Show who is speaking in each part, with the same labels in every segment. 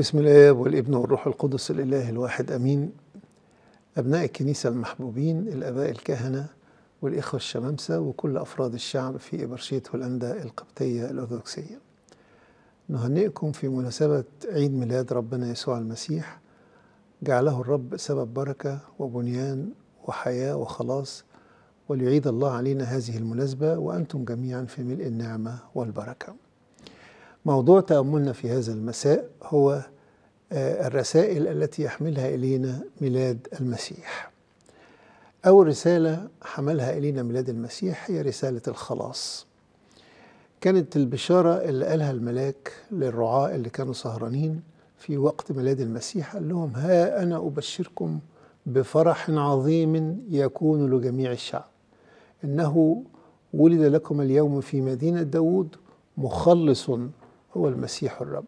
Speaker 1: بسم الآب والابن والروح القدس الإله الواحد أمين أبناء الكنيسة المحبوبين الآباء الكهنة والإخوة الشمامسة وكل أفراد الشعب في إبرشية هولندا القبطية الأرثوذكسية نهنئكم في مناسبة عيد ميلاد ربنا يسوع المسيح جعله الرب سبب بركة وبنيان وحياة وخلاص وليعيد الله علينا هذه المناسبة وأنتم جميعا في ملء النعمة والبركة موضوع تأملنا في هذا المساء هو آه، الرسائل التي يحملها إلينا ميلاد المسيح أول رسالة حملها إلينا ميلاد المسيح هي رسالة الخلاص كانت البشارة اللي قالها الملاك للرعاة اللي كانوا سهرانين في وقت ميلاد المسيح قال لهم ها أنا أبشركم بفرح عظيم يكون لجميع الشعب إنه ولد لكم اليوم في مدينة داود مخلص هو المسيح الرب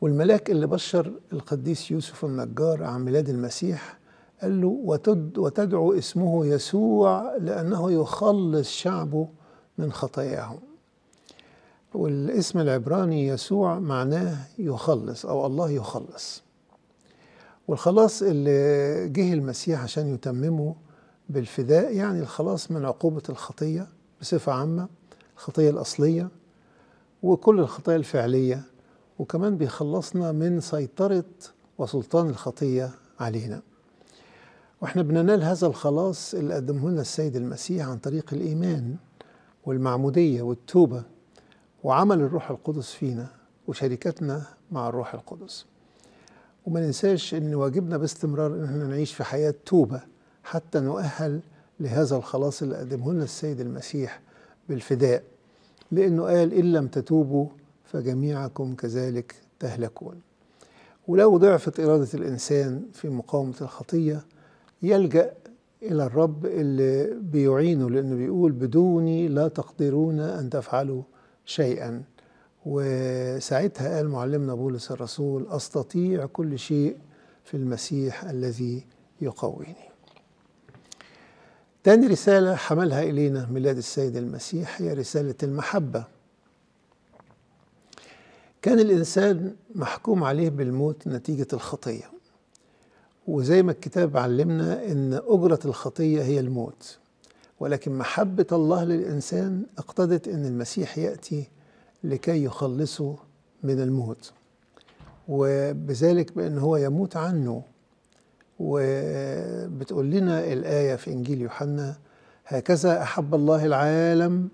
Speaker 1: والملاك اللي بشر القديس يوسف النجار عن ميلاد المسيح قال له وتد وتدعو اسمه يسوع لأنه يخلص شعبه من خطاياهم والاسم العبراني يسوع معناه يخلص أو الله يخلص والخلاص اللي جه المسيح عشان يتممه بالفداء يعني الخلاص من عقوبة الخطية بصفة عامة الخطية الأصلية وكل الخطايا الفعلية وكمان بيخلصنا من سيطرة وسلطان الخطية علينا واحنا بننال هذا الخلاص اللي قدمه لنا السيد المسيح عن طريق الإيمان والمعمودية والتوبة وعمل الروح القدس فينا وشركتنا مع الروح القدس وما ننساش ان واجبنا باستمرار ان احنا نعيش في حياة توبة حتى نؤهل لهذا الخلاص اللي قدمه لنا السيد المسيح بالفداء لأنه قال إن لم تتوبوا فجميعكم كذلك تهلكون ولو ضعفت إرادة الإنسان في مقاومة الخطية يلجأ إلى الرب اللي بيعينه لأنه بيقول بدوني لا تقدرون أن تفعلوا شيئا وساعتها قال معلمنا بولس الرسول أستطيع كل شيء في المسيح الذي يقويني تاني رسالة حملها إلينا ميلاد السيد المسيح هي رسالة المحبة كان الإنسان محكوم عليه بالموت نتيجة الخطية وزي ما الكتاب علمنا إن أجرة الخطية هي الموت ولكن محبة الله للإنسان اقتضت أن المسيح يأتي لكي يخلصه من الموت وبذلك بأن هو يموت عنه وبتقول لنا الآية في إنجيل يوحنا هكذا أحب الله العالم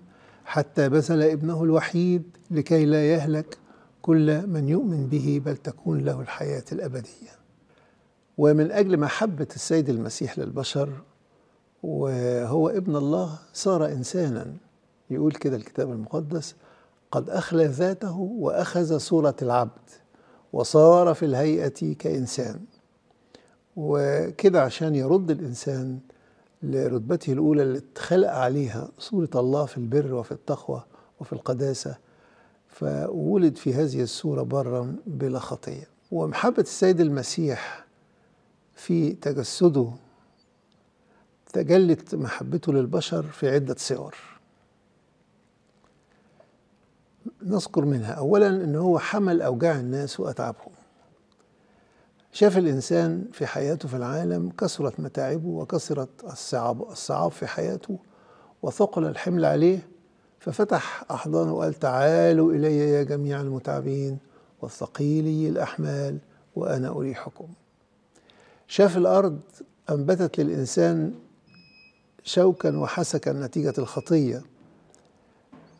Speaker 1: حتى بذل ابنه الوحيد لكي لا يهلك كل من يؤمن به بل تكون له الحياة الأبدية ومن أجل محبة السيد المسيح للبشر وهو ابن الله صار إنسانا يقول كده الكتاب المقدس قد أخلى ذاته وأخذ صورة العبد وصار في الهيئة كإنسان وكده عشان يرد الإنسان لرتبته الأولى اللي اتخلق عليها صورة الله في البر وفي التقوى وفي القداسة فولد في هذه الصورة برا بلا خطية ومحبة السيد المسيح في تجسده تجلت محبته للبشر في عدة صور نذكر منها أولا أنه هو حمل أوجاع الناس وأتعبهم شاف الإنسان في حياته في العالم كثرت متاعبه وكثرت الصعاب الصعاب في حياته وثقل الحمل عليه ففتح أحضانه وقال تعالوا إلي يا جميع المتعبين والثقيلي الأحمال وأنا أريحكم شاف الأرض أنبتت للإنسان شوكا وحسكا نتيجة الخطية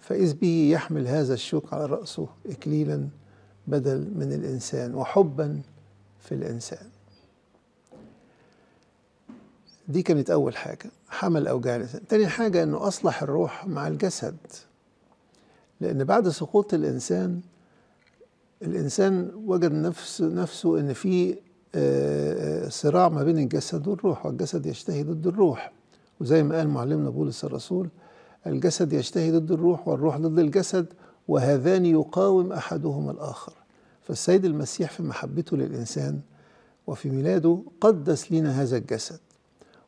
Speaker 1: فإذ به يحمل هذا الشوك على رأسه إكليلا بدل من الإنسان وحبا في الإنسان دي كانت أول حاجة حمل أوجاع الإنسان تاني حاجة أنه أصلح الروح مع الجسد لأن بعد سقوط الإنسان الإنسان وجد نفس نفسه أن في آه، آه، صراع ما بين الجسد والروح والجسد يشتهي ضد الروح وزي ما قال معلمنا بولس الرسول الجسد يشتهي ضد الروح والروح ضد الجسد وهذان يقاوم أحدهما الآخر فالسيد المسيح في محبته للإنسان وفي ميلاده قدس لنا هذا الجسد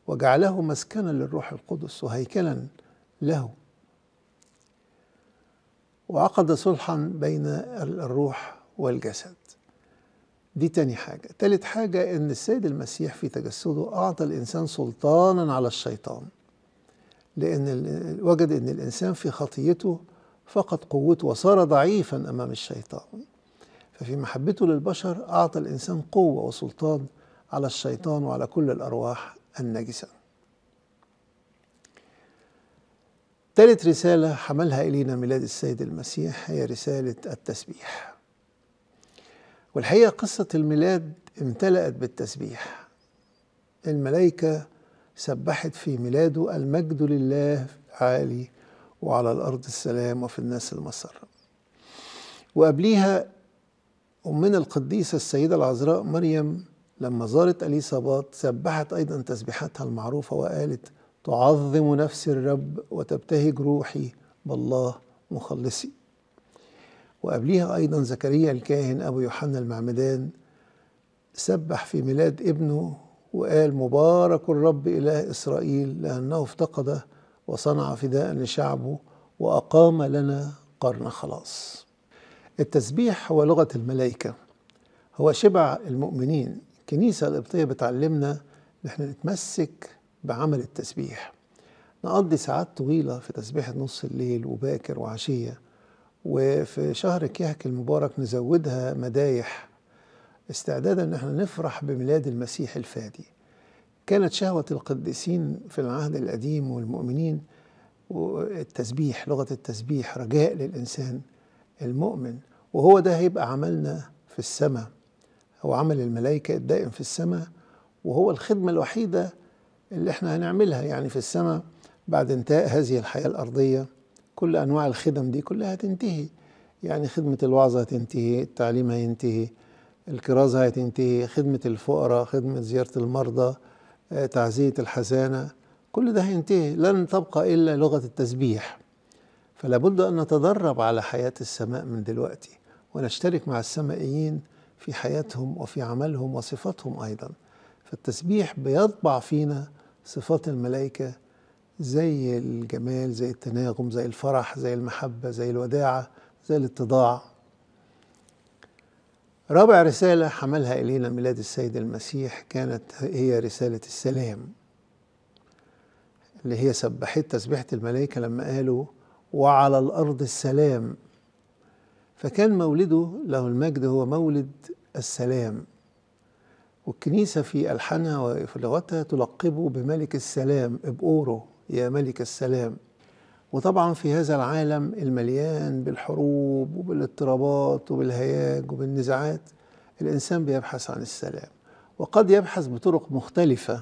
Speaker 1: وجعله مسكنا للروح القدس وهيكلا له وعقد صلحا بين الروح والجسد دي تاني حاجة تالت حاجة ان السيد المسيح في تجسده اعطى الانسان سلطانا على الشيطان لان وجد ان الانسان في خطيته فقد قوته وصار ضعيفا امام الشيطان ففي محبته للبشر أعطى الإنسان قوة وسلطان على الشيطان وعلى كل الأرواح النجسة ثالث رسالة حملها إلينا ميلاد السيد المسيح هي رسالة التسبيح والحقيقة قصة الميلاد امتلأت بالتسبيح الملائكة سبحت في ميلاده المجد لله عالي وعلى الأرض السلام وفي الناس المسر وقبليها ومن القديسة السيدة العذراء مريم لما زارت أليصابات سبحت أيضا تسبيحاتها المعروفة وقالت تعظم نفسي الرب وتبتهج روحي بالله مخلصي وقبليها أيضا زكريا الكاهن أبو يوحنا المعمدان سبح في ميلاد ابنه وقال مبارك الرب إله إسرائيل لأنه افتقده وصنع فداء لشعبه وأقام لنا قرن خلاص التسبيح هو لغة الملائكة هو شبع المؤمنين الكنيسة القبطية بتعلمنا إن احنا نتمسك بعمل التسبيح نقضي ساعات طويلة في تسبيح نص الليل وباكر وعشية وفي شهر كيهك المبارك نزودها مدايح استعدادا ان احنا نفرح بميلاد المسيح الفادي كانت شهوة القديسين في العهد القديم والمؤمنين والتسبيح لغة التسبيح رجاء للإنسان المؤمن وهو ده هيبقى عملنا في السماء هو عمل الملائكة الدائم في السماء وهو الخدمة الوحيدة اللي احنا هنعملها يعني في السماء بعد انتهاء هذه الحياة الأرضية كل أنواع الخدم دي كلها هتنتهي يعني خدمة الوعظة هتنتهي التعليم هينتهي الكرازة هتنتهي خدمة الفقراء خدمة زيارة المرضى آه، تعزية الحزانة كل ده هينتهي لن تبقى إلا لغة التسبيح فلا بد أن نتدرب على حياة السماء من دلوقتي ونشترك مع السمائيين في حياتهم وفي عملهم وصفاتهم أيضا فالتسبيح بيطبع فينا صفات الملائكة زي الجمال زي التناغم زي الفرح زي المحبة زي الوداعة زي الاتضاع رابع رسالة حملها إلينا ميلاد السيد المسيح كانت هي رسالة السلام اللي هي سبحت تسبيحة الملائكة لما قالوا وعلى الأرض السلام فكان مولده له المجد هو مولد السلام والكنيسة في ألحانها وفي لغتها تلقبه بملك السلام بأورو يا ملك السلام وطبعا في هذا العالم المليان بالحروب وبالاضطرابات وبالهياج وبالنزاعات الإنسان بيبحث عن السلام وقد يبحث بطرق مختلفة آه،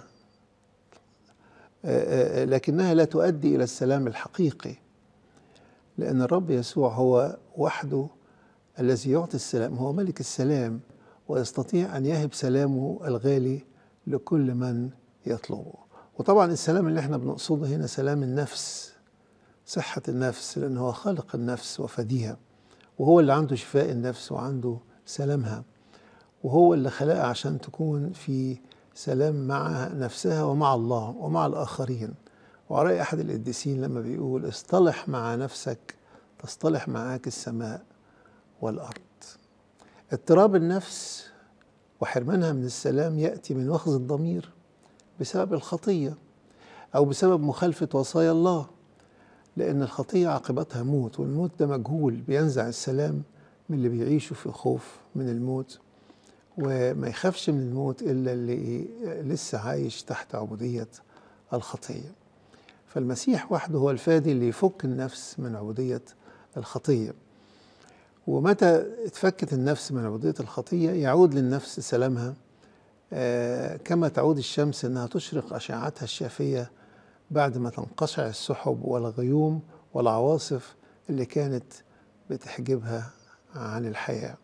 Speaker 1: آه، آه، لكنها لا تؤدي إلى السلام الحقيقي لأن الرب يسوع هو وحده الذي يعطي السلام هو ملك السلام ويستطيع أن يهب سلامه الغالي لكل من يطلبه وطبعا السلام اللي احنا بنقصده هنا سلام النفس صحة النفس لأن هو خالق النفس وفديها وهو اللي عنده شفاء النفس وعنده سلامها وهو اللي خلقها عشان تكون في سلام مع نفسها ومع الله ومع الآخرين وراي أحد القديسين لما بيقول اصطلح مع نفسك تصطلح معاك السماء والأرض اضطراب النفس وحرمانها من السلام يأتي من وخز الضمير بسبب الخطية أو بسبب مخالفة وصايا الله لأن الخطية عاقبتها موت والموت ده مجهول بينزع السلام من اللي بيعيشوا في خوف من الموت وما يخافش من الموت إلا اللي إيه، لسه عايش تحت عبودية الخطيه فالمسيح وحده هو الفادي اللي يفك النفس من عبودية الخطية ومتى اتفكت النفس من عبودية الخطية يعود للنفس سلامها آه، كما تعود الشمس أنها تشرق أشعتها الشافية بعد ما تنقشع السحب والغيوم والعواصف اللي كانت بتحجبها عن الحياة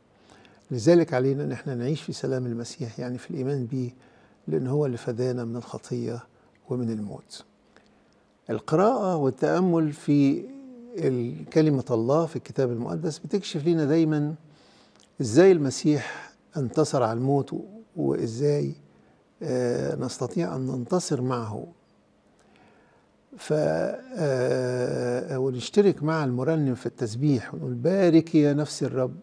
Speaker 1: لذلك علينا أن احنا نعيش في سلام المسيح يعني في الإيمان به لأن هو اللي فدانا من الخطية ومن الموت القراءة والتأمل في كلمة الله في الكتاب المقدس بتكشف لنا دايما ازاي المسيح انتصر على الموت وازاي آه، نستطيع ان ننتصر معه ف آه، آه، ونشترك مع المرنم في التسبيح ونقول بارك يا نفس الرب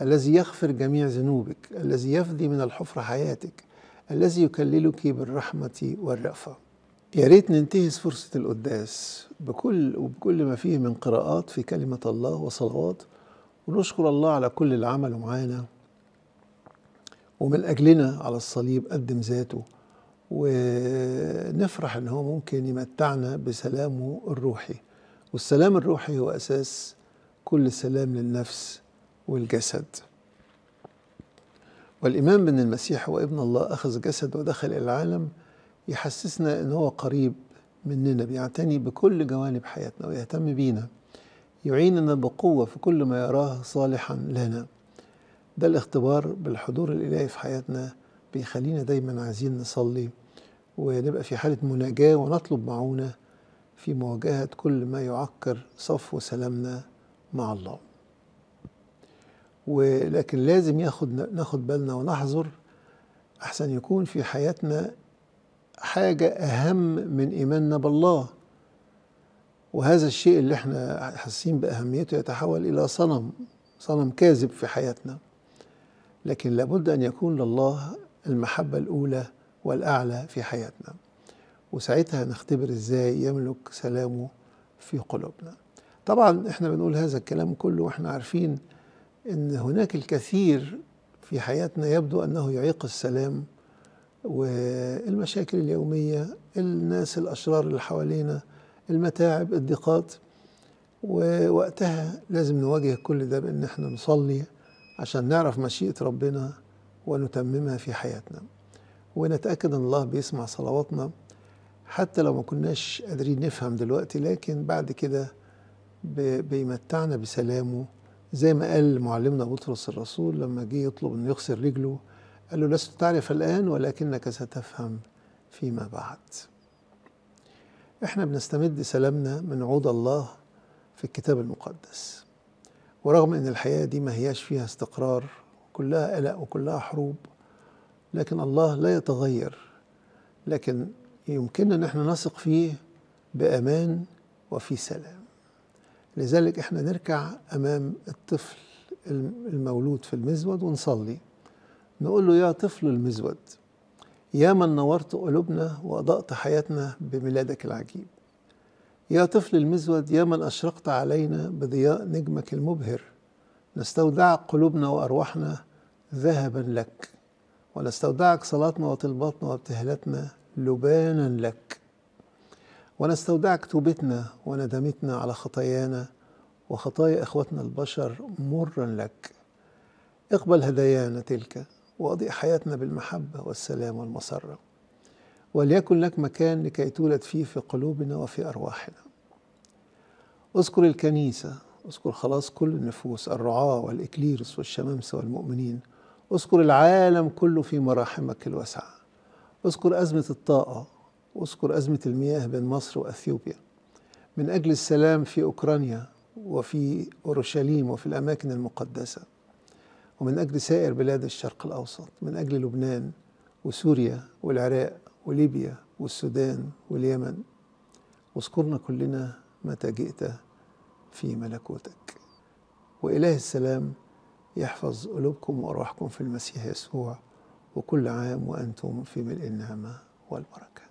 Speaker 1: الذي يغفر جميع ذنوبك الذي يفدي من الحفرة حياتك الذي يكللك بالرحمة والرأفة يا ريت ننتهز فرصة القداس بكل وبكل ما فيه من قراءات في كلمة الله وصلوات ونشكر الله على كل اللي عمله معانا ومن أجلنا على الصليب قدم ذاته ونفرح إن هو ممكن يمتعنا بسلامه الروحي والسلام الروحي هو أساس كل سلام للنفس والجسد والإيمان بأن المسيح هو ابن الله أخذ جسد ودخل إلى العالم يحسسنا ان هو قريب مننا بيعتني بكل جوانب حياتنا ويهتم بينا يعيننا بقوة في كل ما يراه صالحا لنا ده الاختبار بالحضور الإلهي في حياتنا بيخلينا دايما عايزين نصلي ونبقى في حالة مناجاة ونطلب معونة في مواجهة كل ما يعكر صفو سلامنا مع الله ولكن لازم ياخد ناخد بالنا ونحذر أحسن يكون في حياتنا حاجة أهم من إيماننا بالله وهذا الشيء اللي احنا حاسين بأهميته يتحول إلى صنم صنم كاذب في حياتنا لكن لابد أن يكون لله المحبة الأولى والأعلى في حياتنا وساعتها نختبر إزاي يملك سلامه في قلوبنا طبعا احنا بنقول هذا الكلام كله واحنا عارفين ان هناك الكثير في حياتنا يبدو انه يعيق السلام والمشاكل اليومية الناس الأشرار اللي حوالينا المتاعب الضيقات ووقتها لازم نواجه كل ده بأن احنا نصلي عشان نعرف مشيئة ربنا ونتممها في حياتنا ونتأكد أن الله بيسمع صلواتنا حتى لو ما كناش قادرين نفهم دلوقتي لكن بعد كده بيمتعنا بسلامه زي ما قال معلمنا بطرس الرسول لما جه يطلب انه يغسل رجله قال له لست تعرف الآن ولكنك ستفهم فيما بعد احنا بنستمد سلامنا من عود الله في الكتاب المقدس ورغم ان الحياة دي ما هياش فيها استقرار كلها قلق وكلها حروب لكن الله لا يتغير لكن يمكننا ان احنا نثق فيه بامان وفي سلام لذلك احنا نركع امام الطفل المولود في المزود ونصلي نقول له يا طفل المزود يا من نورت قلوبنا وأضأت حياتنا بميلادك العجيب يا طفل المزود يا من أشرقت علينا بضياء نجمك المبهر نستودعك قلوبنا وأرواحنا ذهبا لك ونستودعك صلاتنا وطلباتنا وابتهالاتنا لبانا لك ونستودعك توبتنا وندمتنا على خطايانا وخطايا إخوتنا البشر مرا لك اقبل هدايانا تلك وأضيء حياتنا بالمحبة والسلام والمسرة وليكن لك مكان لكي تولد فيه في قلوبنا وفي أرواحنا اذكر الكنيسة اذكر خلاص كل النفوس الرعاة والاكليرس والشمامسة والمؤمنين اذكر العالم كله في مراحمك الواسعة اذكر أزمة الطاقة واذكر أزمة المياه بين مصر وأثيوبيا من أجل السلام في أوكرانيا وفي أورشليم وفي الأماكن المقدسة ومن أجل سائر بلاد الشرق الأوسط من أجل لبنان وسوريا والعراق وليبيا والسودان واليمن واذكرنا كلنا متى جئت في ملكوتك وإله السلام يحفظ قلوبكم وأرواحكم في المسيح يسوع وكل عام وأنتم في ملء النعمة والبركة